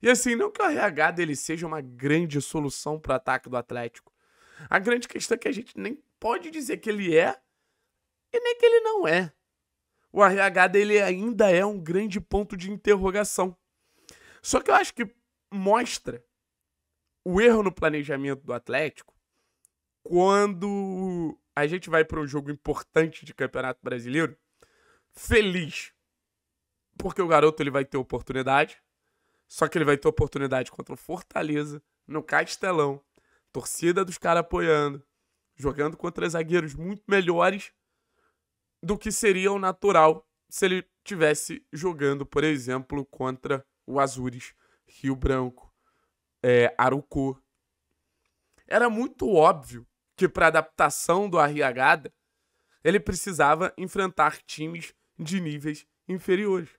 E assim, não que o RH dele seja uma grande solução para o ataque do Atlético. A grande questão é que a gente nem pode dizer que ele é e nem que ele não é. O RH dele ainda é um grande ponto de interrogação. Só que eu acho que mostra o erro no planejamento do Atlético quando a gente vai para um jogo importante de Campeonato Brasileiro feliz. Porque o garoto ele vai ter oportunidade. Só que ele vai ter oportunidade contra o Fortaleza, no Castelão. Torcida dos caras apoiando. Jogando contra zagueiros muito melhores do que seria o natural se ele tivesse jogando, por exemplo, contra o Azures, Rio Branco, é, Era muito óbvio que para adaptação do Arriagada, ele precisava enfrentar times de níveis inferiores.